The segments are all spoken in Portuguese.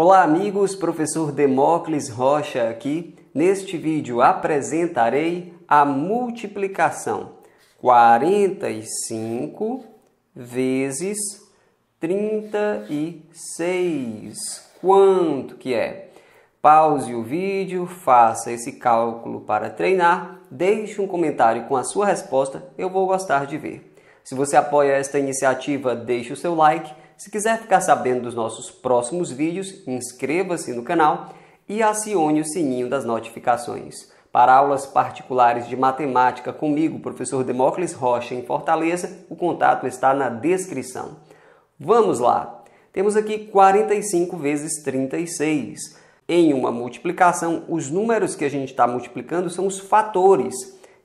Olá, amigos, professor Demócles Rocha aqui. Neste vídeo apresentarei a multiplicação 45 vezes 36. Quanto que é? Pause o vídeo, faça esse cálculo para treinar, deixe um comentário com a sua resposta, eu vou gostar de ver. Se você apoia esta iniciativa, deixe o seu like se quiser ficar sabendo dos nossos próximos vídeos, inscreva-se no canal e acione o sininho das notificações. Para aulas particulares de matemática comigo, professor Demócles Rocha, em Fortaleza, o contato está na descrição. Vamos lá! Temos aqui 45 vezes 36. Em uma multiplicação, os números que a gente está multiplicando são os fatores.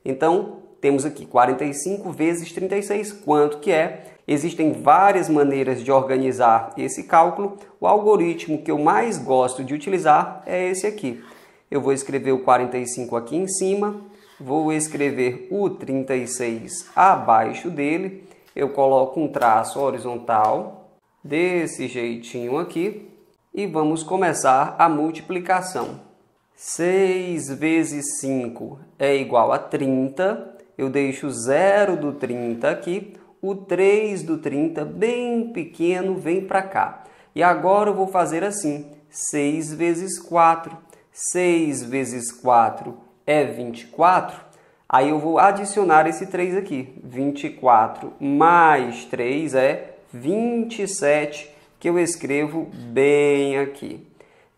Então, temos aqui 45 vezes 36, quanto que é? Existem várias maneiras de organizar esse cálculo. O algoritmo que eu mais gosto de utilizar é esse aqui. Eu vou escrever o 45 aqui em cima, vou escrever o 36 abaixo dele, eu coloco um traço horizontal desse jeitinho aqui e vamos começar a multiplicação. 6 vezes 5 é igual a 30, eu deixo o 0 do 30 aqui, o 3 do 30 bem pequeno vem para cá. E agora eu vou fazer assim, 6 vezes 4. 6 vezes 4 é 24. Aí eu vou adicionar esse 3 aqui. 24 mais 3 é 27, que eu escrevo bem aqui.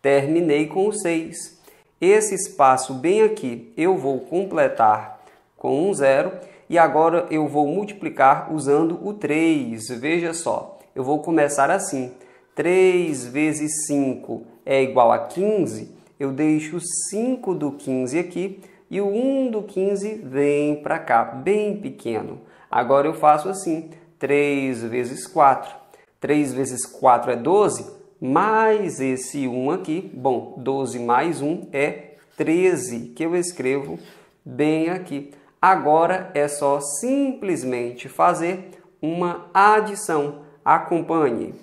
Terminei com o 6. Esse espaço bem aqui eu vou completar com um zero e agora eu vou multiplicar usando o 3. Veja só, eu vou começar assim. 3 vezes 5 é igual a 15. Eu deixo 5 do 15 aqui e o 1 do 15 vem para cá, bem pequeno. Agora eu faço assim, 3 vezes 4. 3 vezes 4 é 12, mais esse 1 aqui. Bom, 12 mais 1 é 13, que eu escrevo bem aqui. Agora é só simplesmente fazer uma adição. Acompanhe.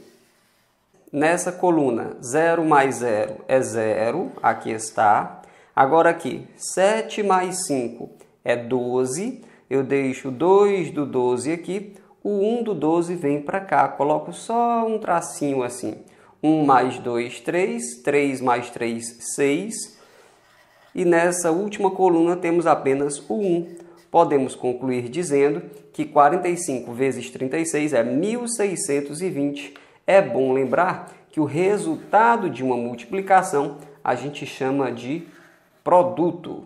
Nessa coluna, 0 mais 0 é 0, aqui está. Agora aqui, 7 mais 5 é 12. Eu deixo 2 do 12 aqui. O 1 do 12 vem para cá. Coloco só um tracinho assim. 1 mais 2, 3. 3 mais 3, 6 e nessa última coluna temos apenas o 1. Podemos concluir dizendo que 45 vezes 36 é 1620. É bom lembrar que o resultado de uma multiplicação a gente chama de produto.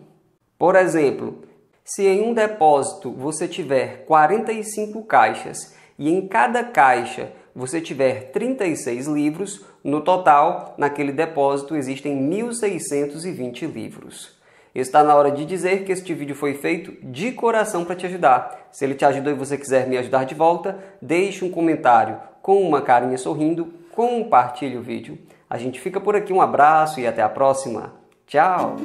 Por exemplo, se em um depósito você tiver 45 caixas e em cada caixa você tiver 36 livros, no total, naquele depósito existem 1.620 livros. Está na hora de dizer que este vídeo foi feito de coração para te ajudar. Se ele te ajudou e você quiser me ajudar de volta, deixe um comentário com uma carinha sorrindo, compartilhe o vídeo. A gente fica por aqui, um abraço e até a próxima. Tchau!